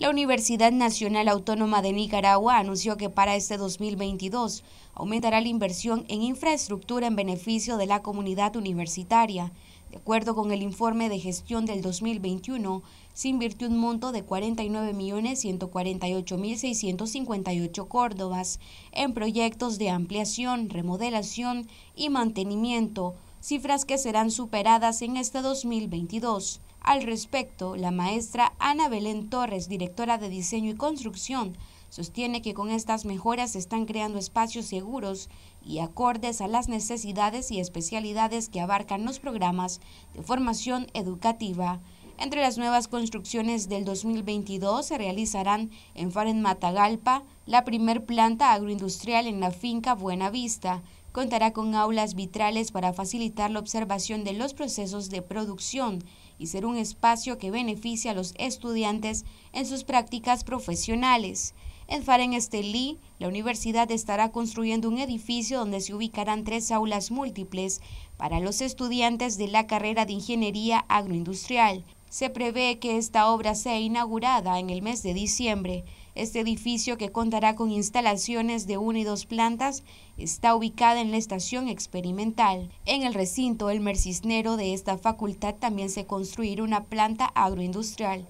La Universidad Nacional Autónoma de Nicaragua anunció que para este 2022 aumentará la inversión en infraestructura en beneficio de la comunidad universitaria. De acuerdo con el informe de gestión del 2021, se invirtió un monto de 49.148.658 córdobas en proyectos de ampliación, remodelación y mantenimiento cifras que serán superadas en este 2022. Al respecto, la maestra Ana Belén Torres, directora de Diseño y Construcción, sostiene que con estas mejoras se están creando espacios seguros y acordes a las necesidades y especialidades que abarcan los programas de formación educativa. Entre las nuevas construcciones del 2022 se realizarán en Faren Matagalpa la primer planta agroindustrial en la finca Buenavista. Contará con aulas vitrales para facilitar la observación de los procesos de producción y ser un espacio que beneficie a los estudiantes en sus prácticas profesionales. En Faren Estelí, la universidad estará construyendo un edificio donde se ubicarán tres aulas múltiples para los estudiantes de la carrera de Ingeniería Agroindustrial. Se prevé que esta obra sea inaugurada en el mes de diciembre. Este edificio, que contará con instalaciones de una y dos plantas, está ubicada en la estación experimental. En el recinto El Mercisnero de esta facultad también se construirá una planta agroindustrial.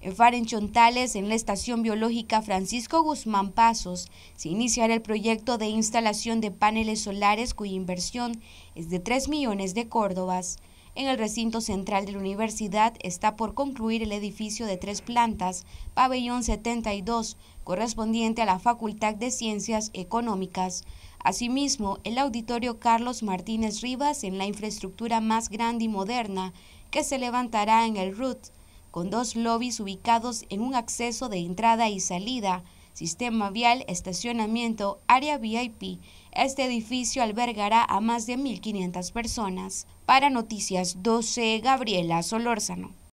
En Farenchontales, en la estación biológica Francisco Guzmán Pasos, se iniciará el proyecto de instalación de paneles solares cuya inversión es de 3 millones de córdobas. En el recinto central de la universidad está por concluir el edificio de tres plantas, pabellón 72, correspondiente a la Facultad de Ciencias Económicas. Asimismo, el auditorio Carlos Martínez Rivas en la infraestructura más grande y moderna que se levantará en el RUT, con dos lobbies ubicados en un acceso de entrada y salida, sistema vial, estacionamiento, área VIP. Este edificio albergará a más de 1.500 personas. Para Noticias 12, Gabriela Solórzano.